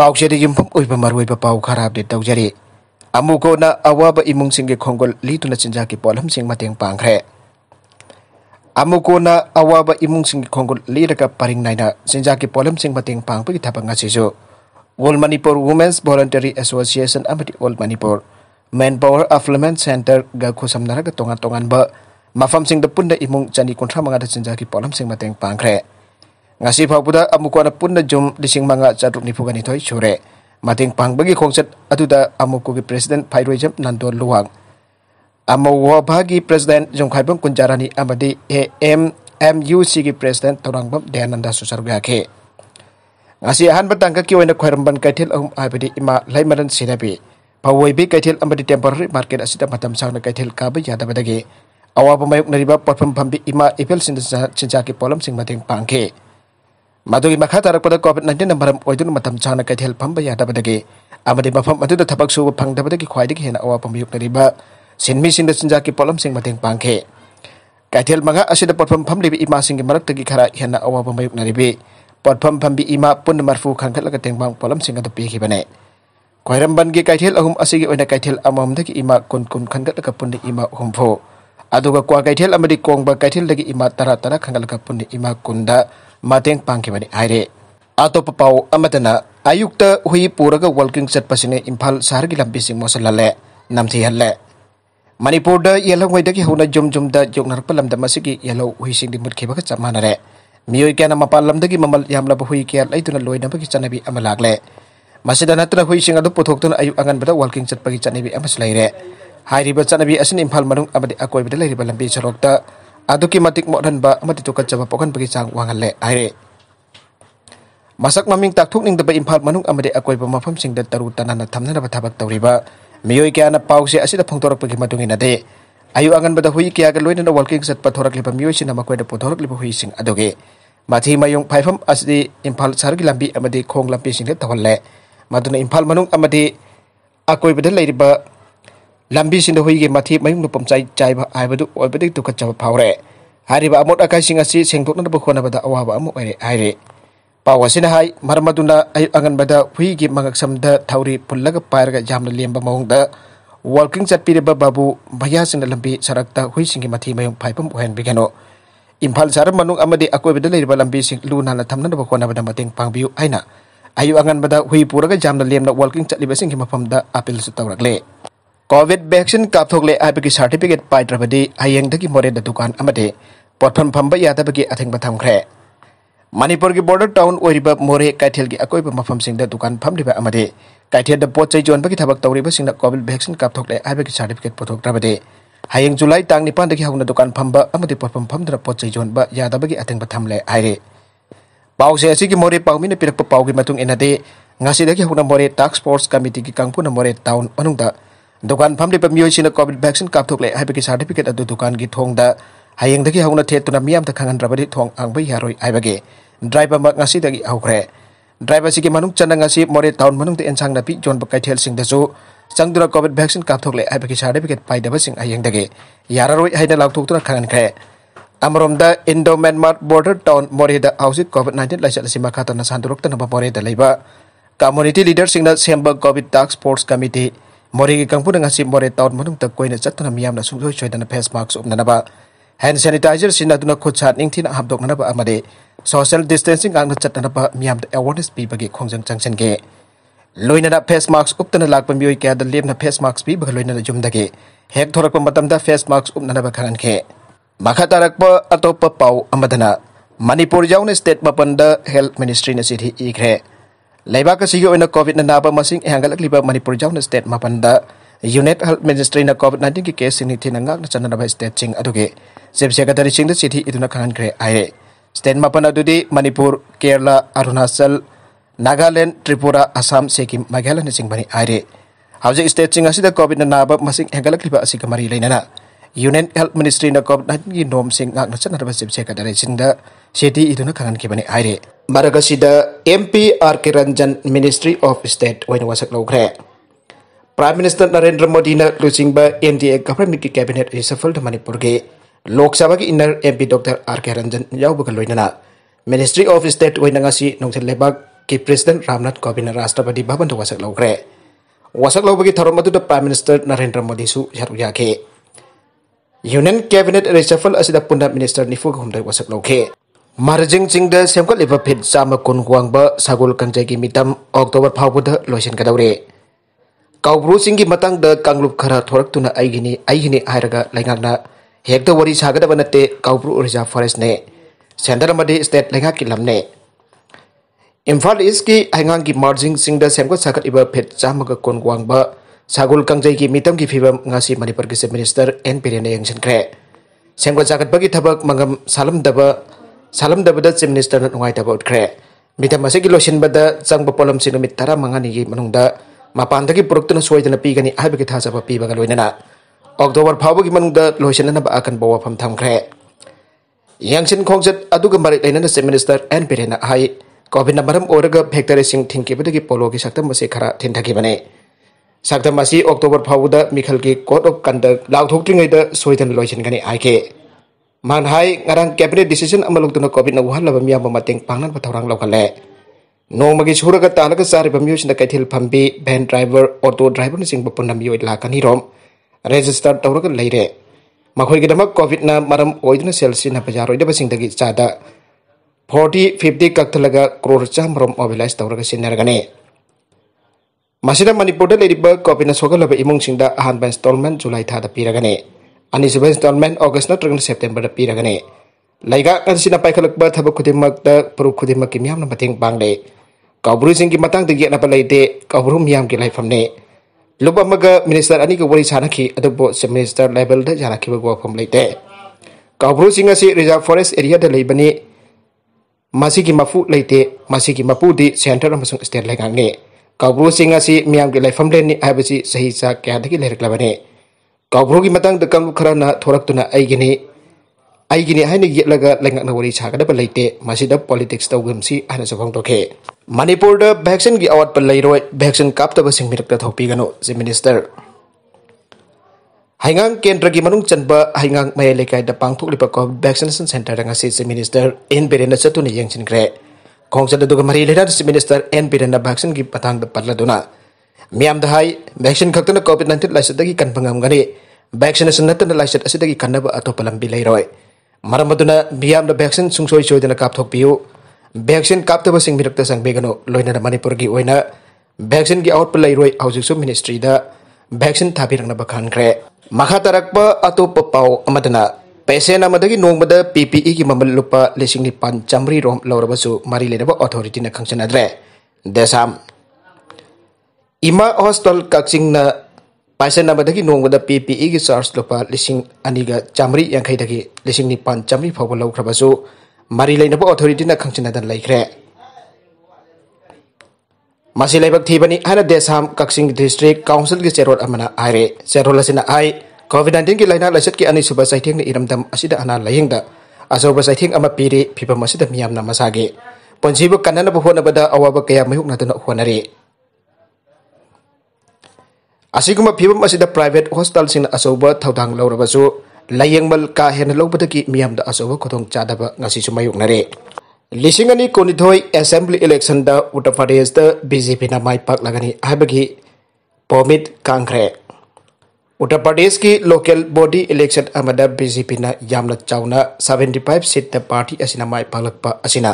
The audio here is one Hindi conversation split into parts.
Pauk jadi jumpa ui pembaruai pauk harap di tau jadi. Amu ko na awa ba imung singgi konggol li tuna cinja ki polam sing mateng pangre. Amu ko na awa ba imung singgi konggol li raka paring naina cinja ki polam sing mateng yang pang pagi tapang ngasih su. World Manipur Women's Voluntary Association amati World Manipur. Manpower Affluent Center gakku samnara ketongan-tongan ba. Mafam sing depun da imung candi kontra mengada cinja ki polam sing mateng pangre ngasih amu phau puda amukwana punna jom lising manga jaduk ni sore. mateng chure mating konsep adu da amuku gi president phairojam nando luang amu wo bhagi president bang kunjarani amadi he m MUC gi president torangbam Dayananda Susarga ke ngasi ahan batang ka kiwena khairamban kaitil um abadi ima laimaran sinabi pawoi bi kaitil amadi temporary market asita matam sangna kaitil ka ba yada awa pamayuk nariba platform pambi ima ipel sinja ki polam sing mateng pangke makha makhatar kuda covid 19 namparam oidun matam chana kai thel pamba ya dapat badagi. Amadi mafam matu da tabak suwa pang da badagi kwaidi kihena awa pamayuk dari ba. Sinmi sing da sinja ki polam sing mateng pangke. Kai thel manga asi da potpam pam dibi ima sing gemarak tagi kara hena awa pamayuk dari bi. Potpam pam bi ima pun namar fu kang kala kateng bang polam sing kata pihki bane. Kwai ramban gi kai thel ahum asi gi oina kai amam dagi ima kun kun kang kala kapun di ima ahum Adu ga kwa kai thel amadi kong ba kai thel ima tara tara kang kala kapun di ima kunda mateng pangke mane aire ato papau amatana ayukta hui puraga walking set pasine impal sahar gi lambi sing mosalale namthi halle manipur da yelo ngoi ki huna jom jom da jok nar palam da masigi yelo hui sing dimut baka re miyoi kana mapalam da gi mamal yamla bu hui kya laiduna loi da baki chanabi amalagle masih dana tra hui sing adu puthok tun ayu angan bada walking set pagi chanabi amas re hai ri ba chanabi asin impal manung abadi akoi bada lai ri balam bi charokta aduki matik mo dan ba mati to kacha papokan pagi chang wangan le aire masak maming tak thuk ning da ba imphal manung amade akoi ba mafam sing da taru tanana thamna da bathabak tawriba miyoi kya na pause asida phongtorak pagi matung ina de ayu angan bada hui kya ga loina na walking sat pathorak le ba miyoi sina makoi da pathorak le ba hui sing adoge mathi mayong phaifam asidi imphal sargi lambi amade khong lampi sing da tawle maduna imphal manung amade akoi bada leiriba lambi sinda hui ge mathi mai mu pom chai chai ba ai ba du oi ba de tu ka cha pa re hari ba mot akai singa si seng tok na ba khona ba da awa ba mu ai ai re pa wa hai hai marmaduna ai angan ba da hui ge mangak sam da thauri phul la ga pa ga jam na lem ba maung da walking chat pi ba babu bhaya sin lambi sarak ta hui singi ge mathi mai phai pam hoen bi kano impal sar manung amadi akoi ba da lei ba lambi sing lu na na tham na ba khona ba da ma pang bi ai ayu angan ba da hui pura ga jam na lem na walking chat li ba sing ge mafam da su ta rak le Covid vaccine काथोले सर्टिफिकेट पाद्रबी हयेंगी मोरें दुकान पोथम फम्ब यादगी अथिंग थम्रे मनपुर की बोर्डर टाउन मोरे कैथल की अकोब मफम दुकान फम्बी कैथल पोचे जोब की थब तौरीब कोविड वैक्सीन काथोले सर्टिफिकेट पोथ्रबे हयें जुलाई तंग निपानी हूं दुकान फम्बी पोथम फम्द्र पोचे जोब यादगी अथिंग थम्ले पासे मोरे पाने पीरप पागे मतदे हूं मोरे टास्क फोर्स कमीटी की कंपून मोरे टाउन मनुदा दुकान फामलीबा मियोइसिना कोविड वैक्सीन कापथोकले हाइबकी सर्टिफिकेट अदु दुकान की थोंगदा हायेंगदगी हाउना थेतुना मियामदा खांगनराबदि थोंग आंगबै यारोय आइबगे ड्राइवर मा ngasidagi haukhre ड्राइवर से मनुंग चना मोरे टाउन मनुंग ते नी जो जोन बकाइथेल सिंगदाजु चंगदुरा कोविड वैक्सीन कापथोकले हाइबकी सर्टिफिकेट पाइदाबा सिंग हायेंगदगी यारोय हायदा लाउथोकतुना खांगनखे अमरोमदा इंडो म्यांमार बोर्डर टाउन मोरेदा हाउसिक कोविड 19 लाइसलसी माखातना सांदुरक्तनबा मोरेदा लेबा कम्युनिटी लीडर सिंगना सेम्बा Covid task force committee Mori kangpun dengan si mori tahun manung tak koi nesat tanam yam na sungguh cuy dan face mask op nanaba. Hand sanitizer sih nak duna kucat ning tina habdok nanaba amade. Social distancing ang nesat nanaba yam da awareness bi bagi kongjang jangsen ge. Loi nada face mask op tanah lak pembioi kaya da lem na face mask bi bagi loi nada jum dage. Hek thorak pembatam da face mask op nanaba kanan ge. Maka tarak pa atau pa pau amadana. Manipur jaune state mapanda health ministry na sirhi ikre. लेबाक कोविड नाब मसिंग हेंगल मणिपुर जाऊन स्टेट मापन unit health ministry Covid nineteen की केस थीनाब स्टेट चिंग चीफ सेक्रेटरी चिठी इतना खानग्रे आए स्टेट मापन मणिपुर केरला अरुणाचल नागालैंड त्रिपुरा असम सिक्किम मेघालय चिंबनी आए हौजी स्टेट चिंग कोविड नाब मसिंग हेंगल मरी लेना Union Health Ministry na COVID 19 gi nom sing ngak na chan dari basib che itu dare sin da sedi idu na kanan ki aire maraga sida MP R Ranjan Ministry of State wain wasak lo kre Prime Minister Narendra Modi na losing ba NDA government ki cabinet reshuffle da Manipur ge Lok Sabha ki inner MP Dr R K Ranjan yau bakal Ministry of State wain nga si lebak ki President Ramnath Kovind Rashtrapati Bhavan bapak wasak lo kre wasak lo bagi tharom adu da Prime Minister Narendra Modi su yaruk yake union cabinet reshuffle पुनः मिनिस्टर निफू हमदक वसक लौके मारजिंग चिंग सेमगलिब फिट चाम कुन वाब सगोल कंजगी मितम अक्टोबर फावबद लोइसनगदौरे काउब्रू चिंगी मतंग कांगलुप खरा थोरक्तुना आइगिनी आइहिनी हायरगा लाइगाना वरी सागदब नते काउब्रू रिजर्व फॉरेस्ट ने सेंटर मधि स्टेट लेगा की लमने इम्फाल ईस्ट की हाइगांग की मारजिंग चिंग सेमगल सगलिब फिट चाम कुन वांग sagul kang jai ki mitam ki fibam ngasi mani pergi kisip minister en pirin yang sen kre. Seng kwa zakat bagi tabak mangam salam daba salam daba dat si minister na nungai daba kre. Mitam masi kilo shin bada zang bapolam sin ngamit tara mangani ki manung da ma panta ki puruk tuna suwai tana pi gani ahi bagi tasa pa pi wai nana. Oktober pabu ki manung da lo shin akan bawa pam tam kre. Yang sen kong zat adu gambari lain nana si minister en pirin ahi. Kau bina barang orang ke hektare sing tingki pada ki polo ki sakta masih kara tindaki mana. सकदम अक्टोबर फाउद मिखल की कोड ऑफ कंडक्ट लाथ्री सोधन लोसनगे मान कैबिनेट डिशीजन लुटने कोविड वुहल्ल मैं पाब तौर लौखले नोम की सूरग ताग चाबीद कैथिल फमी भैन ड्राइवर ओटो ड्राइवर पुनम लाखनीरोम रेजिस्टर तौर लेरें मखोद कोविड मरम सेल चीनबाद चाद फोर्टी फिफ्टी कक्थल क्रोर चाम मोबिलाइज तौर सिरगने masih Manipur da Ladybug copy na soga lobe imung singda ahan ba installment July tha da piragane. Ani suba installment August na trang September da piragane. Laiga kan sina pai khalak ba thabuk khudim mak da puruk khudim mak kimiam na mateng bang de. Kaburu singgi matang de giat na palai de kaburu miam ki lai famne. Lupa maga minister ani ka wali sana ki adu bo level da jara ki ba gua fam lai de. Kaburu singa si reserve forest area da lai bani. Masih kima fu lai masih kima di center na masung state lai कौब्रूंग लेनी सही चा क्या लेरक्बे कौब्रू की कम खरान थोड़ना वरी सागदब लेते पॉलीटिक्स तौगमसी चौंटे मनपुर भैक्सीन की अवाप लेरो भैक्सीन कापीगनो चीफ मिनीस्टर हईगा केंद्र की मूंग चब हईगा मये लेकिन पाथोली COVID vaccination centre chief minister एन बेरे चतने यंग्रे कॉन्सेंट मरी लेना लेडर मिनिस्टर एन पी रन वैक्सीन की पतंग पल दुना मियाम दहाय वैक्सीन खक्तन कोविड नाइनटीन लाइसेंस दगी कन पंगम गने वैक्सीनेशन नतन लाइसेंस असे दगी कन्नब अतो पलंबी लेरोय मरमदुना मियाम द वैक्सीन सुंगसोई सोयदन काप थोक पियो वैक्सीन काप की ओइना वैक्सीन की आउटपुट लेरोय हाउसिंग मिनिस्ट्री द वैक्सीन थाबिरंगना बखान ग्रे महातरकप पेसेंट आम की पी पी की ममल लुप लिपन चम्री रोम लौरब मरी लेब ऑथोरीटी खादे देसाम इमा हॉस्टल कक्षिंग पाइसनबद की नौबद पी पी की चार्ज लुप लिंग चम्री यांखी लिंग निपन चम्री फाव लौब मरी लेब ऑथोरीटी खादे मसीब थीबनी देसाम कक्षिंग डिस्ट्रिक काउंसिल की चेरोल चेरोल आई COVID-19 ki laina laiset ki ani suba saitheng ni iramdam asida ana layengda asoba saitheng ama piri phibam asida miyam na masage ponjibu kanana bu hona bada awaba kaya mayuk na dana honare asiguma phibam asida private hostel sing asoba thaudang lawraba su layengmal ka hen lobada ki miyam da asoba khodong chadaba ngasi su mayuk nare lising ani konithoi assembly election da uttar pradesh da bjp na mai pak lagani habagi pomit kangre Uttar Pradesh की लोकल बॉडी इलेक्शन बीजेपी यामन चौना सेवेंटी फाइव सीट पार्टी मई पाला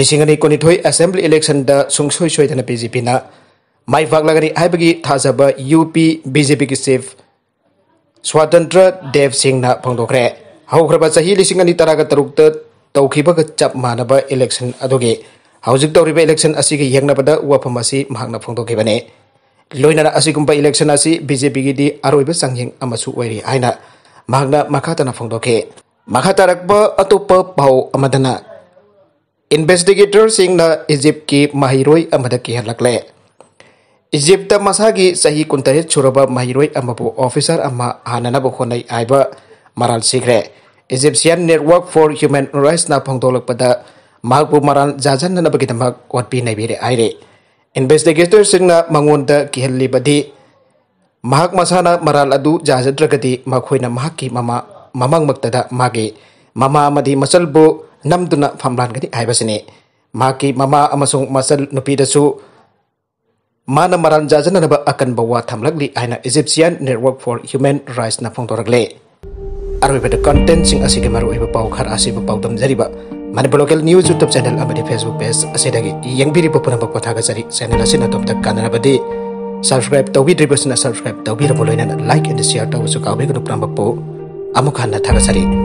लिंगनीथ असेंब्ली इलेक्शन सूसई सोधन बीजेपी मई है थाजब यूपी बीजेपी की चीफ स्वातंत्र देव सिंह फोदे हौब ची तरग तरुक तौब चप मानव इलेक्शन अगे इलेक्शन अगर येंगनाब ꯂꯣꯏꯅꯅ ꯑꯁꯤꯒꯨꯝꯕ ꯏꯂꯦꯛꯁꯟ ꯑꯁꯤ ꯕꯤ ꯖꯦ ꯄꯤꯒꯤꯗꯤ ꯑꯔꯣꯏꯕ ꯆꯪꯌꯦꯡ ꯑꯃꯁꯨ ꯑꯣꯏꯔꯤ ꯍꯥꯏꯅ ꯃꯍꯥꯛꯅ ꯃꯈꯥ ꯇꯥꯅ ꯐꯣꯡꯗꯣꯛꯈꯤ ꯃꯈꯥ ꯇꯥꯔꯛꯄ ꯑꯇꯣꯞꯄ ꯄꯥꯎ ꯑꯃꯗꯅ ꯏꯟꯚꯦꯁꯇꯤꯒꯦꯇꯔꯁꯤꯡꯅ ꯏꯖꯤꯞꯀꯤ ꯃꯍꯩꯔꯣꯏ ꯑꯃꯗ ꯀꯤꯍꯜꯂꯛꯂꯦ ꯏꯖꯤꯞꯇ ꯃꯁꯥꯒꯤ ꯆꯍꯤ ꯀꯨꯟꯇꯔꯦꯠ ꯁꯨꯔꯕ ꯃꯍꯩꯔꯣꯏ ꯑꯃꯕꯨ ꯑꯣꯐꯤꯁꯥꯔ ꯑꯃ ꯍꯥꯟꯅꯅꯕ ꯍꯣꯠꯅꯩ ꯍꯥꯏꯕ ꯃꯔꯥꯜ ꯁꯤꯈ꯭ꯔꯦ ꯏꯖꯤꯞꯁꯤꯌꯥꯟ ꯅꯦꯠꯋꯥꯔꯛ ꯐꯣꯔ ꯍ꯭ꯌꯨꯃꯦꯟ ꯔꯥꯏꯠꯁꯅ ꯐꯣꯡꯗꯣꯛꯂꯛꯄꯗ ꯃꯍꯥꯛꯄꯨ ꯃꯔꯥꯜ ꯖꯥꯖꯟꯅꯅꯕꯒꯤꯗꯃꯛ ꯑꯣꯠꯄꯤ ꯅꯩꯕꯤꯔꯦ ꯍꯥꯏꯔꯦ investigator singna mangonda kihalli badi mahak masana maral adu jazadragadi makhoina mahaki mama mamang maktada magi mama amadi masalbo namduna famlan gadi aibasini maki mama amasung masal nupidasu mana maran jazana naba akan bawa thamlagli aina egyptian network for human rights na torakle arwe beta content sing asike gemaru ebe pau khar asi be Manipur local news YouTube channel Facebook page असेदगी यंगबीरिब पुनमक पथागसरी चैनल असेना तोमतक कानरबदी सब्सक्राइब तौबिद्रिबसना सब्सक्राइब तौबिरबो लाइक एंड शेयर तब काबिगनु पुनमक पो अमुखान